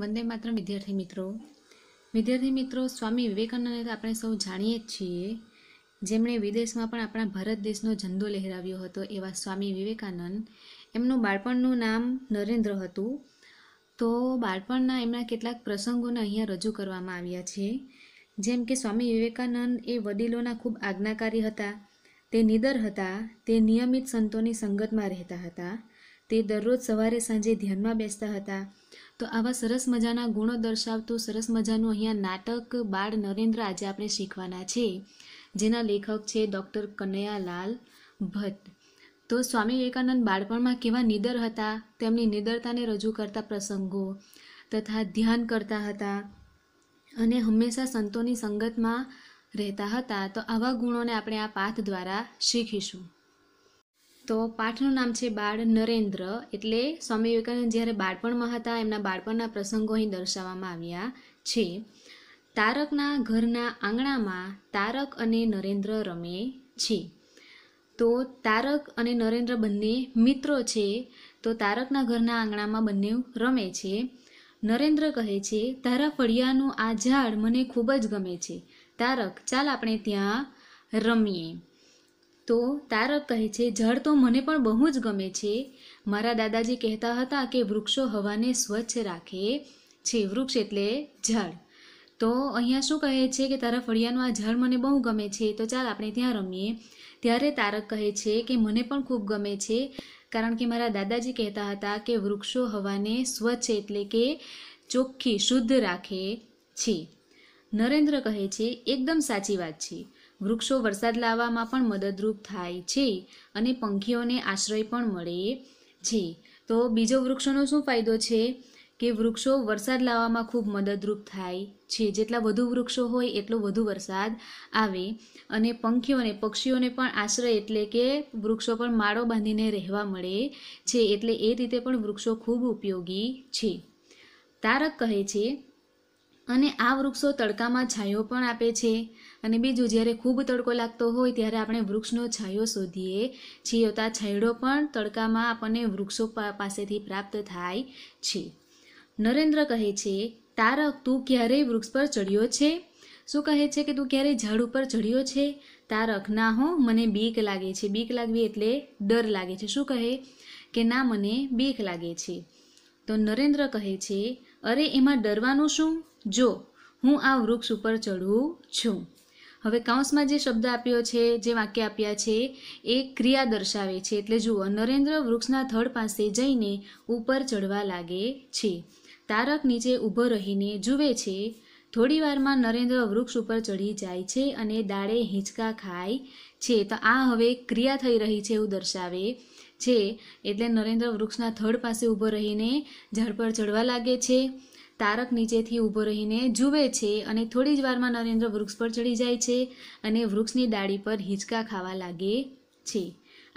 વંદે માત્ર વિદ્યાર્થી મિત્રો વિદ્યાર્થી મિત્રો સ્વામી વિવેકાનંદ આપણે સૌ જાણીએ જ છીએ જેમણે વિદેશમાં પણ આપણા ભારત દેશનો ઝંડો લહેરાવ્યો હતો એવા સ્વામી વિવેકાનંદ એમનું બાળપણનું નામ નરેન્દ્ર હતું તો બાળપણના એમના કેટલાક પ્રસંગોને અહીંયા રજૂ કરવામાં આવ્યા છે જેમ કે સ્વામી વિવેકાનંદ એ વડીલોના ખૂબ આજ્ઞાકારી હતા તે નિદર હતા તે નિયમિત સંતોની સંગતમાં રહેતા હતા તે દરરોજ સવારે સાંજે ધ્યાનમાં બેસતા હતા તો આવા સરસ મજાના ગુણો દર્શાવતું સરસ મજાનું અહીંયા નાટક બાળ નરેન્દ્ર આજે આપણે શીખવાના છે જેના લેખક છે ડૉક્ટર કનૈયાલાલ ભટ્ટ તો સ્વામી વિવેકાનંદ બાળપણમાં કેવા નિદર હતા તેમની નિદરતાને રજૂ કરતા પ્રસંગો તથા ધ્યાન કરતા હતા અને હંમેશા સંતોની સંગતમાં રહેતા હતા તો આવા ગુણોને આપણે આ પાઠ દ્વારા શીખીશું તો પાઠનું નામ છે બાળ નરેન્દ્ર એટલે સ્વામી વિવેકાનંદ જ્યારે બાળપણમાં હતા એમના બાળપણના પ્રસંગો અહીં દર્શાવવામાં આવ્યા છે તારકના ઘરના આંગણામાં તારક અને નરેન્દ્ર રમે છે તો તારક અને નરેન્દ્ર બંને મિત્રો છે તો તારકના ઘરના આંગણામાં બંને રમે છે નરેન્દ્ર કહે છે તારા ફળિયાનું આ ઝાડ મને ખૂબ જ ગમે છે તારક ચાલ આપણે ત્યાં રમીએ તો તારક કહે છે જળ તો મને પણ બહુ જ ગમે છે મારા દાદાજી કહેતા હતા કે વૃક્ષો હવાને સ્વચ્છ રાખે છે વૃક્ષ એટલે જળ તો અહીંયા શું કહે છે કે તારા ફળિયાનું આ જળ મને બહુ ગમે છે તો ચાલ આપણે ત્યાં રમીએ ત્યારે તારક કહે છે કે મને પણ ખૂબ ગમે છે કારણ કે મારા દાદાજી કહેતા હતા કે વૃક્ષો હવાને સ્વચ્છ એટલે કે ચોખ્ખી શુદ્ધ રાખે છે નરેન્દ્ર કહે છે એકદમ સાચી વાત છે વૃક્ષો વરસાદ લાવવામાં પણ મદદરૂપ થાય છે અને પંખીઓને આશ્રય પણ મળે છે તો બીજો વૃક્ષોનો શું ફાયદો છે કે વૃક્ષો વરસાદ લાવવામાં ખૂબ મદદરૂપ થાય છે જેટલા વધુ વૃક્ષો હોય એટલો વધુ વરસાદ આવે અને પંખીઓને પક્ષીઓને પણ આશ્રય એટલે કે વૃક્ષો પણ માળો બાંધીને રહેવા મળે છે એટલે એ રીતે પણ વૃક્ષો ખૂબ ઉપયોગી છે તારક કહે છે અને આ વૃક્ષો તડકામાં છાંયો પણ આપે છે અને બીજું જ્યારે ખૂબ તડકો લાગતો હોય ત્યારે આપણે વૃક્ષનો છાંયો શોધીએ છીએ તો છાંયડો પણ તડકામાં આપણને વૃક્ષો પાસેથી પ્રાપ્ત થાય છે નરેન્દ્ર કહે છે તારક તું ક્યારેય વૃક્ષ પર ચડ્યો છે શું કહે છે કે તું ક્યારેય ઝાડ ઉપર ચડ્યો છે તારક ના હો મને બીક લાગે છે બીક લાગવી એટલે ડર લાગે છે શું કહે કે ના મને બીક લાગે છે તો નરેન્દ્ર કહે છે અરે એમાં ડરવાનું શું જો હું આ વૃક્ષ ઉપર ચઢું છું હવે કાઉન્સમાં જે શબ્દ આપ્યો છે જે વાક્ય આપ્યા છે એ ક્રિયા દર્શાવે છે એટલે જુઓ નરેન્દ્ર વૃક્ષના થડ પાસે જઈને ઉપર ચડવા લાગે છે તારક નીચે ઊભો રહીને જુએ છે થોડીવારમાં નરેન્દ્ર વૃક્ષ ઉપર ચઢી જાય છે અને દાડે હિંચકા ખાય છે તો આ હવે ક્રિયા થઈ રહી છે એવું દર્શાવે છે એટલે નરેન્દ્ર વૃક્ષના થડ પાસે ઊભો રહીને ઝાડ પર ચઢવા લાગે છે તારક નીચેથી ઊભો રહીને જુએ છે અને થોડી જ વારમાં નરેન્દ્ર વૃક્ષ પર ચડી જાય છે અને વૃક્ષની ડાળી પર હિંચકા ખાવા લાગે છે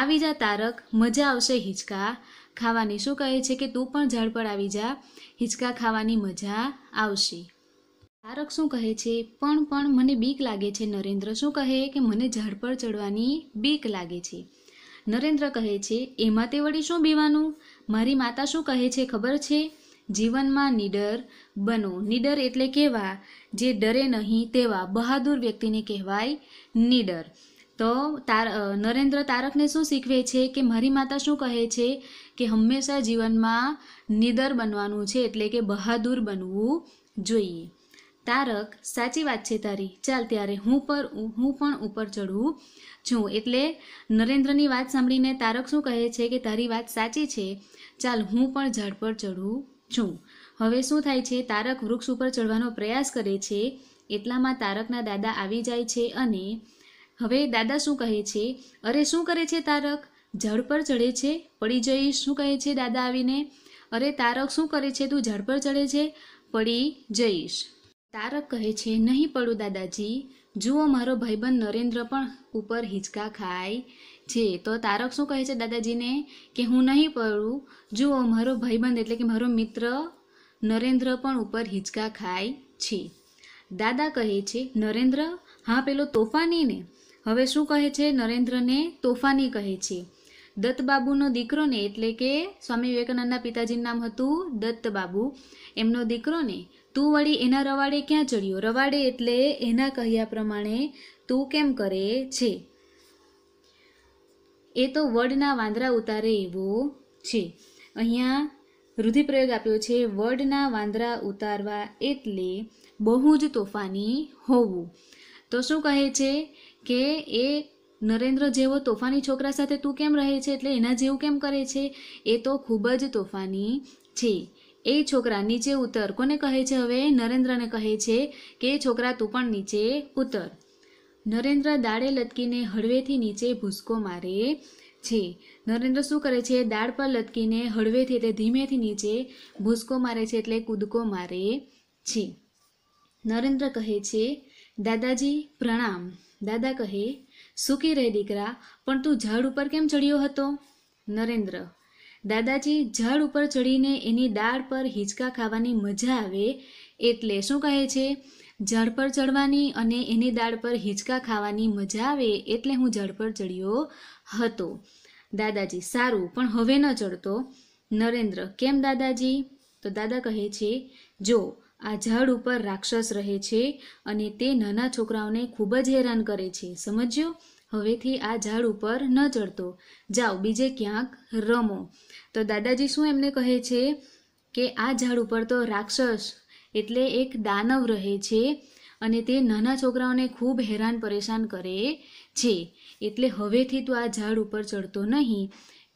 આવી જા તારક મજા આવશે હિંચકા ખાવાની શું કહે છે કે તું પણ ઝાડ પર આવી જા હિંચકા ખાવાની મજા આવશે તારક શું કહે છે પણ પણ મને બીક લાગે છે નરેન્દ્ર શું કહે કે મને ઝાડ પર ચડવાની બીક લાગે છે નરેન્દ્ર કહે છે એમાં તે વળી શું બીવાનું મારી માતા શું કહે છે ખબર છે જીવનમાં નિડર બનો નિડર એટલે કેવા જે ડરે નહીં તેવા બહાદુર વ્યક્તિને કહેવાય નિડર તો તાર નરેન્દ્ર તારકને શું શીખવે છે કે મારી માતા શું કહે છે કે હંમેશા જીવનમાં નિડર બનવાનું છે એટલે કે બહાદુર બનવું જોઈએ તારક સાચી વાત છે તારી ચાલ ત્યારે હું પર હું પણ ઉપર ચઢું છું એટલે નરેન્દ્રની વાત સાંભળીને તારક શું કહે છે કે તારી વાત સાચી છે ચાલ હું પણ ઝાડ પર ચઢું છું હવે શું થાય છે તારક વૃક્ષ ઉપર ચડવાનો પ્રયાસ કરે છે એટલામાં તારકના દાદા આવી જાય છે અને હવે દાદા શું કહે છે અરે શું કરે છે તારક ઝાડ પર ચડે છે પડી જઈશ શું કહે છે દાદા આવીને અરે તારક શું કરે છે તું ઝાડ પર ચડે છે પડી જઈશ તારક કહે છે નહીં પડું દાદાજી જુઓ મારો ભાઈબંધ નરેન્દ્ર પણ ઉપર હિંચકા ખાય છે તો તારક શું કહે છે દાદાજીને કે હું નહીં પડું જુઓ મારો ભાઈબંધ એટલે કે મારો મિત્ર નરેન્દ્ર પણ ઉપર હિંચકા ખાય છે દાદા કહે છે નરેન્દ્ર હા પેલો તોફાની ને હવે શું કહે છે નરેન્દ્રને તોફાની કહે છે દત્તબાબુનો દીકરોને એટલે કે સ્વામી વિવેકાનંદના પિતાજીનું નામ હતું દત્તબાબુ એમનો દીકરો ને તું વળી એના રવાડે ક્યાં ચડ્યો રવાડે એટલે એના કહ્યા પ્રમાણે તું કેમ કરે છે એ તો વડના વાંદરા ઉતારે એવો છે અહીંયા રૂધિપ્રયોગ આપ્યો છે વડના વાંદરા ઉતારવા એટલે બહુ જ તોફાની હોવું તો શું કહે છે કે એ નરેન્દ્ર જેવો તોફાની છોકરા સાથે તું કેમ રહે છે એટલે એના જેવું કેમ કરે છે એ તો ખૂબ જ તોફાની છે એ છોકરા નીચે ઉતર કોને કહે છે હવે નરેન્દ્રને કહે છે કે એ છોકરા તું પણ નીચે ઉતર નરેન્દ્ર દાળે લટકીને હળવેથી નીચે ભૂસકો મારે છે નરેન્દ્ર શું કરે છે દાળ પર લટકીને હળવેથી એટલે ધીમેથી નીચે ભૂસકો મારે છે એટલે કૂદકો મારે છે નરેન્દ્ર કહે છે દાદાજી પ્રણામ દાદા કહે સૂકી રહે દીકરા પણ તું ઝાડ ઉપર કેમ ચડ્યો હતો નરેન્દ્ર દાદાજી ઝાડ ઉપર ચડીને એની દાળ પર હિંચકા ખાવાની મજા આવે એટલે શું કહે છે જળ પર ચડવાની અને એની દાળ પર હિંચકા ખાવાની મજા આવે એટલે હું જળ પર ચડ્યો હતો દાદાજી સારું પણ હવે ન ચડતો નરેન્દ્ર કેમ દાદાજી તો દાદા કહે છે જો આ ઝાડ ઉપર રાક્ષસ રહે છે અને તે નાના છોકરાઓને ખૂબ જ હેરાન કરે છે સમજ્યો હવેથી આ ઝાડ ઉપર ન ચડતો જાઓ બીજે ક્યાંક રમો તો દાદાજી શું એમને કહે છે કે આ ઝાડ ઉપર તો રાક્ષસ એટલે એક દાનવ રહે છે અને તે નાના છોકરાઓને ખૂબ હેરાન પરેશાન કરે છે એટલે હવેથી તો આ ઝાડ ઉપર ચડતો નહીં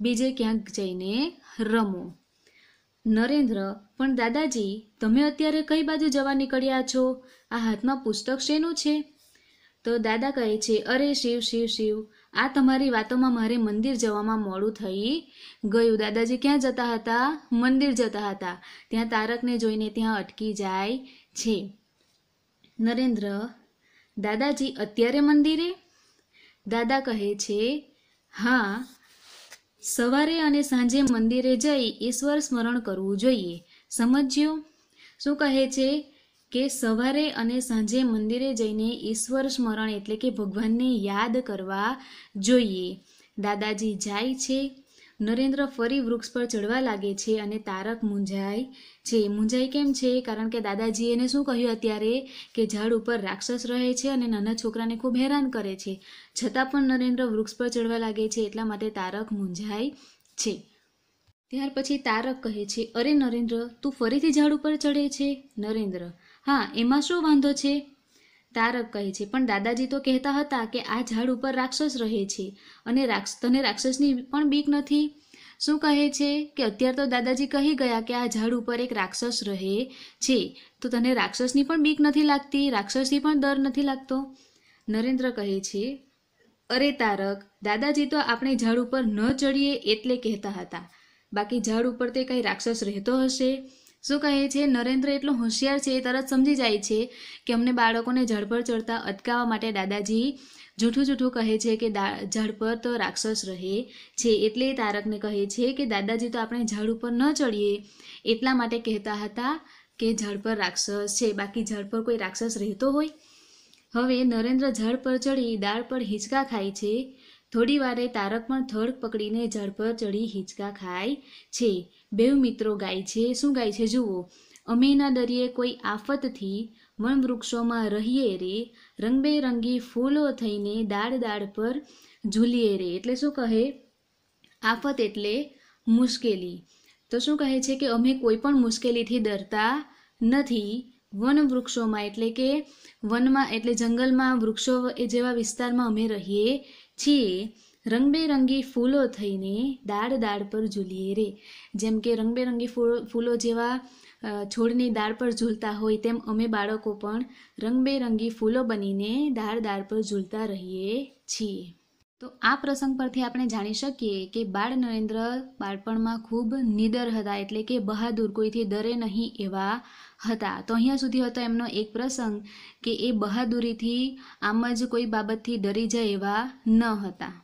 બીજે ક્યાંક જઈને રમો નરેન્દ્ર પણ દાદાજી તમે અત્યારે કઈ બાજુ જવા નીકળ્યા છો આ હાથમાં પુસ્તક શેનું છે તો દાદા કહે છે અરે શિવ શિવ શિવ આ તમારી વાતોમાં મારે મંદિર જવામાં મોડું થઈ ગયું દાદાજી ક્યાં જતા હતા મંદિર જતા હતા ત્યાં તારકને જોઈને ત્યાં અટકી જાય છે નરેન્દ્ર દાદાજી અત્યારે મંદિરે દાદા કહે છે હા સવારે અને સાંજે મંદિરે જઈ ઈશ્વર સ્મરણ કરવું જોઈએ સમજ્યો શું કહે છે કે સવારે અને સાંજે મંદિરે જઈને ઈશ્વર સ્મરણ એટલે કે ભગવાનને યાદ કરવા જોઈએ દાદાજી જાય છે નરેન્દ્ર ફરી વૃક્ષ પર ચડવા લાગે છે અને તારક મૂંઝાય છે મૂંઝાય કેમ છે કારણ કે દાદાજીએ એને શું કહ્યું અત્યારે કે ઝાડ ઉપર રાક્ષસ રહે છે અને નાના છોકરાને ખૂબ હેરાન કરે છે છતાં પણ નરેન્દ્ર વૃક્ષ પર ચડવા લાગે છે એટલા માટે તારક મૂંઝાય છે ત્યાર પછી તારક કહે છે અરે નરેન્દ્ર તું ફરીથી ઝાડ ઉપર ચડે છે નરેન્દ્ર હા એમાં શું વાંધો છે તારક કહે છે પણ દાદાજી તો કહેતા હતા કે આ ઝાડ ઉપર રાક્ષસ રહે છે અને રાક્ષ તને રાક્ષસની પણ બીક નથી શું કહે છે કે અત્યારે તો દાદાજી કહી ગયા કે આ ઝાડ ઉપર એક રાક્ષસ રહે છે તો તને રાક્ષસની પણ બીક નથી લાગતી રાક્ષસની પણ ડર નથી લાગતો નરેન્દ્ર કહે છે અરે તારક દાદાજી તો આપણે ઝાડ ઉપર ન ચડીએ એટલે કહેતા હતા બાકી ઝાડ ઉપર તે કંઈ રાક્ષસ રહેતો હશે શું કહે છે નરેન્દ્ર એટલો હોશિયાર છે તરત સમજી જાય છે કે અમને બાળકોને ઝાડ પર ચડતા અટકાવવા માટે દાદાજી જૂઠું જૂઠું કહે છે કે ઝાડ પર તો રાક્ષસ રહે છે એટલે તારકને કહે છે કે દાદાજી તો આપણે ઝાડ ઉપર ન ચડીએ એટલા માટે કહેતા હતા કે ઝાડ પર રાક્ષસ છે બાકી ઝાડ પર કોઈ રાક્ષસ રહેતો હોય હવે નરેન્દ્ર ઝાડ પર ચડી દાળ પર હિંચકા ખાય છે થોડી વારે તારક પણ થડ પકડીને ઝાડ પર ચડી હિંચકા ખાય છે બેવ મિત્રો ગાય છે શું ગાય છે જુઓ અમે ના ડરીએ કોઈ આફતથી વનવૃક્ષોમાં રહીએ રે રંગબેરંગી ફૂલો થઈને દાડ દાડ પર ઝૂલીએ રે એટલે શું કહે આફત એટલે મુશ્કેલી તો શું કહે છે કે અમે કોઈ પણ મુશ્કેલીથી ડરતા નથી વન વૃક્ષોમાં એટલે કે વનમાં એટલે જંગલમાં વૃક્ષો એ જેવા વિસ્તારમાં અમે રહીએ જે રંગબેરંગી ફૂલો થઈને દાળ દાળ પર ઝૂલીએ રે જેમ કે રંગબેરંગી ફૂલો જેવા છોડની દાળ પર ઝૂલતા હોય તેમ અમે બાળકો પણ રંગબેરંગી ફૂલો બનીને દાળ દાળ પર ઝૂલતા રહીએ છીએ તો આ પ્રસંગ પરથી આપણે જાણી શકીએ કે બાળ નરેન્દ્ર બાળપણમાં ખૂબ નિડર હતા એટલે કે બહાદુર કોઈથી ડરે નહીં એવા હતા તો અહીંયા સુધી હતો એમનો એક પ્રસંગ કે એ બહાદુરીથી આમ જ કોઈ બાબતથી ડરી જાય એવા ન હતા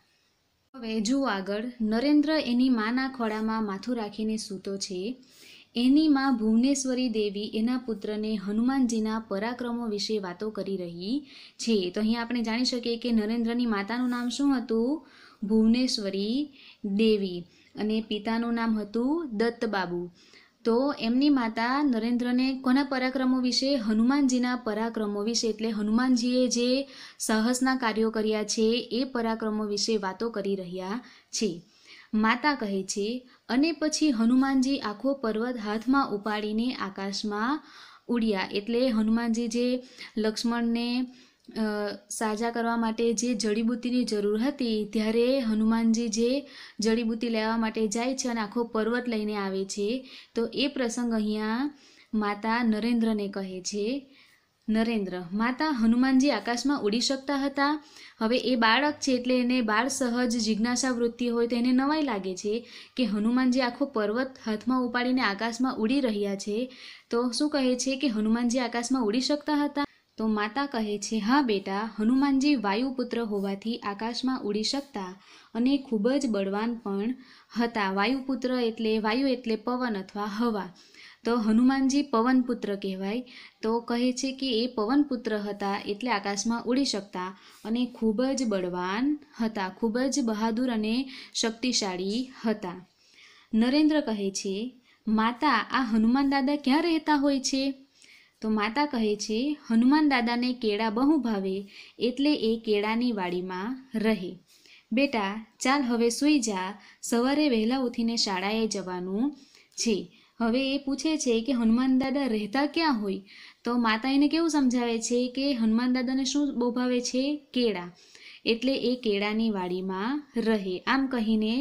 હવે જુઓ આગળ નરેન્દ્ર એની માના ખોળામાં માથું રાખીને સૂતો છે એની માં ભુવનેશ્વરી દેવી એના પુત્રને હનુમાનજીના પરાક્રમો વિશે વાતો કરી રહી છે તો અહીં આપણે જાણી શકીએ કે નરેન્દ્રની માતાનું નામ શું હતું ભુવનેશ્વરી દેવી અને પિતાનું નામ હતું દત્તબાબુ તો એમની માતા નરેન્દ્રને કોના પરાક્રમો વિશે હનુમાનજીના પરાક્રમો વિશે એટલે હનુમાનજીએ જે સાહસના કાર્યો કર્યા છે એ પરાક્રમો વિશે વાતો કરી રહ્યા છે માતા કહે છે અને પછી હનુમાનજી આખો પર્વત હાથમાં ઉપાડીને આકાશમાં ઉડ્યા એટલે હનુમાનજી જે લક્ષ્મણને સાજા કરવા માટે જે જડીબુટ્ટીની જરૂર હતી ત્યારે હનુમાનજી જે જડીબુટ્ટી લેવા માટે જાય છે અને આખો પર્વત લઈને આવે છે તો એ પ્રસંગ અહીંયા માતા નરેન્દ્રને કહે છે નરેન્દ્ર માતા હનુમાનજી આકાશમાં ઉડી શકતા હતા હવે એ બાળક છે એટલે એને બાળ સહજ જિજ્ઞાસા વૃત્તિ હોય તો એને નવાઈ લાગે છે કે હનુમાનજી આખો પર્વત હાથમાં ઉપાડીને આકાશમાં ઉડી રહ્યા છે તો શું કહે છે કે હનુમાનજી આકાશમાં ઉડી શકતા હતા તો માતા કહે છે હા બેટા હનુમાનજી વાયુપુત્ર હોવાથી આકાશમાં ઉડી શકતા અને ખૂબ જ બળવાન પણ હતા વાયુપુત્ર એટલે વાયુ એટલે પવન અથવા હવા તો હનુમાનજી પવનપુત્ર કહેવાય તો કહે છે કે એ પવનપુત્ર હતા એટલે આકાશમાં ઉડી શકતા અને ખૂબ જ બળવાન હતા ખૂબ જ બહાદુર અને શક્તિશાળી હતા નરેન્દ્ર કહે છે માતા આ હનુમાન દાદા ક્યાં રહેતા હોય છે તો માતા કહે છે હનુમાન દાદાને કેળા બહુ ભાવે એટલે એ કેળાની વાડીમાં રહે બેટા ચાલ હવે સૂઈ જા સવારે વહેલા ઉઠીને શાળાએ જવાનું છે હવે એ પૂછે છે કે હનુમાન દાદા રહેતા ક્યાં હોય તો માતા એને કેવું સમજાવે છે કે હનુમાન દાદાને શું બોભાવે છે કેળા એટલે એ કેળાની વાડીમાં રહે આમ કહીને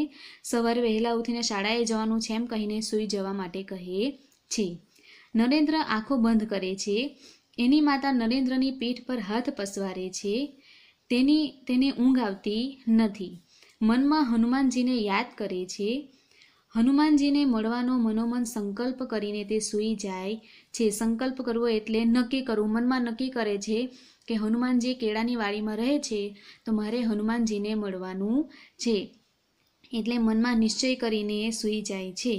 સવારે વહેલા ઉઠીને શાળાએ જવાનું છે એમ કહીને સૂઈ જવા માટે કહે છે નરેન્દ્ર આંખો બંધ કરે છે એની માતા નરેન્દ્રની પીઠ પર હાથ પસવારે છે તેની તેને ઊંઘ આવતી નથી મનમાં હનુમાનજીને યાદ કરે છે હનુમાનજીને મળવાનો મનોમન સંકલ્પ કરીને તે સૂઈ જાય છે સંકલ્પ કરવો એટલે નક્કી કરવું મનમાં નક્કી કરે છે કે હનુમાનજી કેળાની વાડીમાં રહે છે તો મારે હનુમાનજીને મળવાનું છે એટલે મનમાં નિશ્ચય કરીને એ સૂઈ જાય છે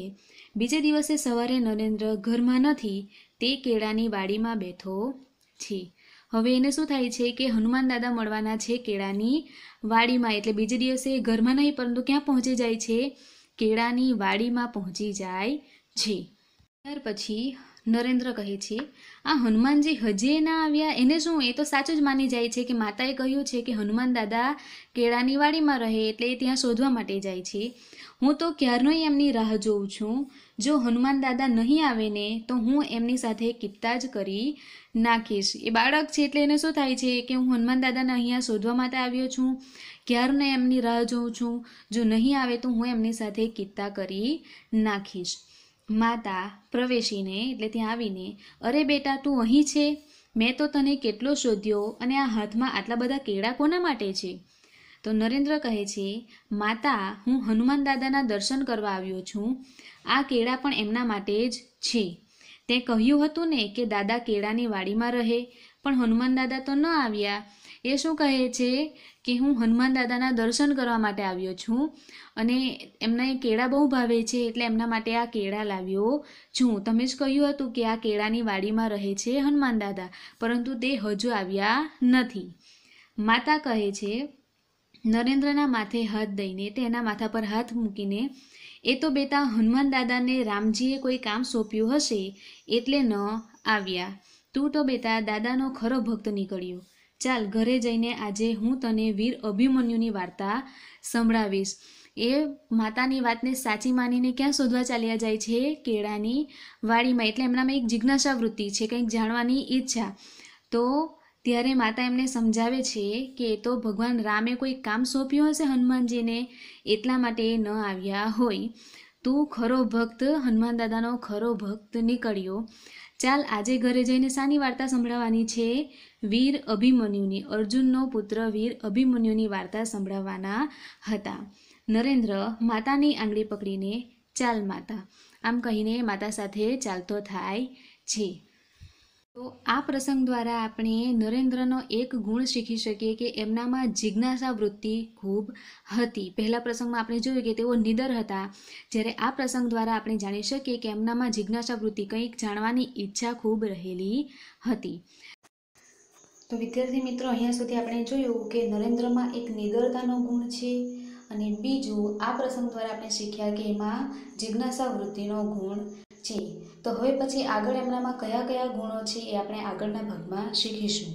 બીજે દિવસે સવારે નરેન્દ્ર ઘરમાં નથી તે કેળાની વાડીમાં બેઠો છે હવે એને શું થાય છે કે હનુમાન દાદા મળવાના છે કેળાની વાડીમાં એટલે બીજે દિવસે ઘરમાં નહીં પરંતુ ક્યાં પહોંચી જાય છે કેળાની વાડીમાં પહોંચી જાય છે ત્યાર પછી નરેન્દ્ર કહે છે આ હનુમાનજી હજી ના આવ્યા એને શું એ તો સાચું જ માની જાય છે કે માતાએ કહ્યું છે કે હનુમાન દાદા કેળાની વાડીમાં રહે એટલે એ ત્યાં શોધવા માટે જાય છે હું તો ક્યારનોય એમની રાહ જોઉં છું જો હનુમાન દાદા નહીં આવે ને તો હું એમની સાથે કિત્તા જ કરી નાખીશ એ બાળક છે એટલે એને શું થાય છે કે હું હનુમાન દાદાને અહીંયા શોધવા માટે આવ્યો છું ક્યારને એમની રાહ જોઉં છું જો નહીં આવે તો હું એમની સાથે કિત્તા કરી નાખીશ માતા પ્રવેશીને એટલે ત્યાં આવીને અરે બેટા તું અહીં છે મેં તો તને કેટલો શોધ્યો અને આ હાથમાં આટલા બધા કેળા કોના માટે છે તો નરેન્દ્ર કહે છે માતા હું હનુમાન દાદાના દર્શન કરવા આવ્યો છું આ કેળા પણ એમના માટે જ છે તે કહ્યું હતું ને કે દાદા કેળાની વાડીમાં રહે પણ હનુમાન દાદા તો ન આવ્યા એ શું કહે છે કે હું હનુમાન દાદાના દર્શન કરવા માટે આવ્યો છું અને એમને કેળા બહુ ભાવે છે એટલે એમના માટે આ કેળા લાવ્યો છું તમે જ કહ્યું હતું કે આ કેળાની વાડીમાં રહે છે હનુમાન દાદા પરંતુ તે હજુ આવ્યા નથી માતા કહે છે નરેન્દ્રના માથે હાથ દઈને તેના માથા પર હાથ મૂકીને એ તો બેટા હનુમાન દાદાને રામજીએ કોઈ કામ સોંપ્યું હશે એટલે ન આવ્યા તું તો બેટા દાદાનો ખરો ભક્ત નીકળ્યો ચાલ ઘરે જઈને આજે હું તને વીર અભિમન્યુની વાર્તા સંભળાવીશ એ માતાની વાતને સાચી માનીને ક્યાં શોધવા ચાલ્યા જાય છે કેળાની વાડીમાં એટલે એમનામાં એક જિજ્ઞાસા વૃત્તિ છે કંઈક જાણવાની ઈચ્છા તો ત્યારે માતા એમને સમજાવે છે કે એ તો ભગવાન રામે કોઈ કામ સોંપ્યું હશે હનુમાનજીને એટલા માટે એ ન આવ્યા હોય તું ખરો ભક્ત હનુમાન દાદાનો ખરો ભક્ત નીકળ્યો ચાલ આજે ઘરે જઈને સાની વાર્તા સંભળાવવાની છે વીર અભિમન્યુની અર્જુનનો પુત્ર વીર અભિમન્યુની વાર્તા સંભળાવવાના હતા નરેન્દ્ર માતાની આંગળી પકડીને ચાલ માતા આમ કહીને માતા સાથે ચાલતો થાય છે તો આ પ્રસંગ દ્વારા આપણે નરેન્દ્રનો એક ગુણ શીખી શકીએ કે એમનામાં જિજ્ઞાસા વૃત્તિ ખૂબ હતી પહેલા પ્રસંગમાં આપણે જોયું કે તેઓ નિદર હતા જ્યારે આ પ્રસંગ દ્વારા આપણે જાણી શકીએ કે એમનામાં જિજ્ઞાસા વૃત્તિ કંઈક જાણવાની ઈચ્છા ખૂબ રહેલી હતી તો વિદ્યાર્થી મિત્રો અહીંયા સુધી આપણે જોયું કે નરેન્દ્રમાં એક નિદરતાનો ગુણ છે અને બીજું આ પ્રસંગ દ્વારા આપણે શીખ્યા કે એમાં જિજ્ઞાસા વૃત્તિનો ગુણ છે તો હવે પછી આગળ એમનામાં કયા કયા ગુણો છે એ આપણે આગળના ભાગમાં શીખીશું